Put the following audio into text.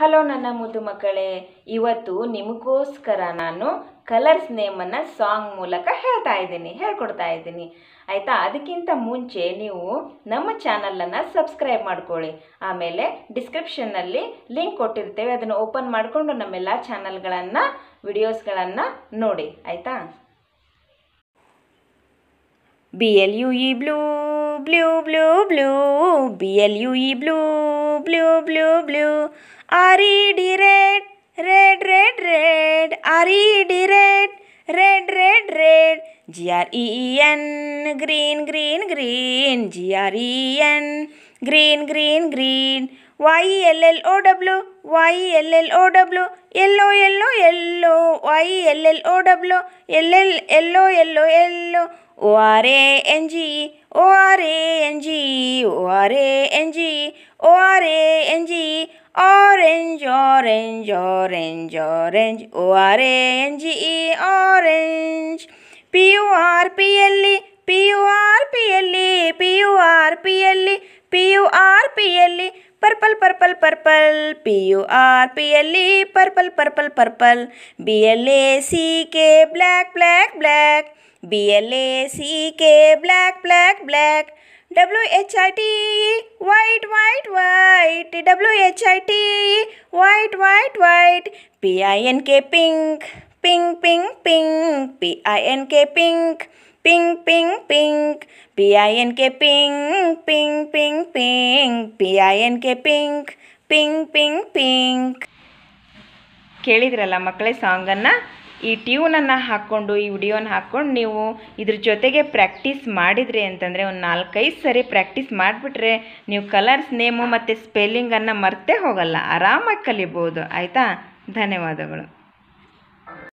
Hello ನನ್ನ ಮುದ್ದು ಮಕ್ಕಳೇ ಇವತ್ತು ನಿಮಗೋಸ್ಕರ ನಾನು ಕಲರ್ಸ್ ನೇಮನ್ನು ಸಾಂಗ್ ಮೂಲಕ ಹೇಳ್ತಾ ಇದ್ದೀನಿ ಹೇಳ್ಕೊಡ್ತಾ ಇದ್ದೀನಿ ಆಯಿತಾ ಅದಕ್ಕಿಂತ ಮುಂಚೆ ನೀವು ನಮ್ಮ ಚಾನಲನ್ನು ಸಬ್ಸ್ಕ್ರೈಬ್ ಮಾಡ್ಕೊಳ್ಳಿ ಆಮೇಲೆ ಡಿಸ್ಕ್ರಿಪ್ಷನ್ನಲ್ಲಿ ಲಿಂಕ್ ಕೊಟ್ಟಿರ್ತೇವೆ ಅದನ್ನು ಓಪನ್ ಮಾಡಿಕೊಂಡು ನಮ್ಮೆಲ್ಲ ಚಾನಲ್ಗಳನ್ನು ವಿಡಿಯೋಸ್ಗಳನ್ನು ನೋಡಿ ಆಯಿತಾ B L U E blue blue blue blue B L U E blue blue, blue, blue. R-E-D red, red, red, red. R-E-D red, red, red, red. G-R-E-E-N, green, green, green. G-R-E-E-N, green, green, green. Y-E-L-L-O-W, Y-E-L-L-O-W. Yellow, yellow, yellow. Y-E-L-L-O-W, L-L-L-O, yellow, yellow. O R A N G, O R A N G, O R A N G, orange, orange, orange, orange, O R A N G E, orange. P U R P L E, P U R P L E, P U R P L E, P U R P L E. Purple purple purple P U R P L E purple purple purple B L A C K black black black B L A C K black black black W H I T white white white W H I T white white white P I N K pink pink pink pink P I N K pink pink pink pink P I N K pink pink pink pink P I N K pink pink pink pink ಕೇಳಿದ್ರಲ್ಲ ಮಕ್ಕಳೇ ಸಾಂಗನ್ನು ಈ ಟ್ಯೂನನ್ನು ಹಾಕ್ಕೊಂಡು ಈ ವಿಡಿಯೋನ ಹಾಕ್ಕೊಂಡು ನೀವು ಇದ್ರ ಜೊತೆಗೆ ಪ್ರಾಕ್ಟೀಸ್ ಮಾಡಿದ್ರಿ ಅಂತಂದರೆ ಒಂದು ನಾಲ್ಕೈದು ಸರಿ ಪ್ರಾಕ್ಟೀಸ್ ಮಾಡಿಬಿಟ್ರೆ ನೀವು ಕಲರ್ಸ್ ನೇಮು ಮತ್ತು ಸ್ಪೆಲ್ಲಿಂಗನ್ನು ಮರ್ತೇ ಹೋಗಲ್ಲ ಆರಾಮಾಗಿ ಕಲಿಬೋದು ಆಯಿತಾ ಧನ್ಯವಾದಗಳು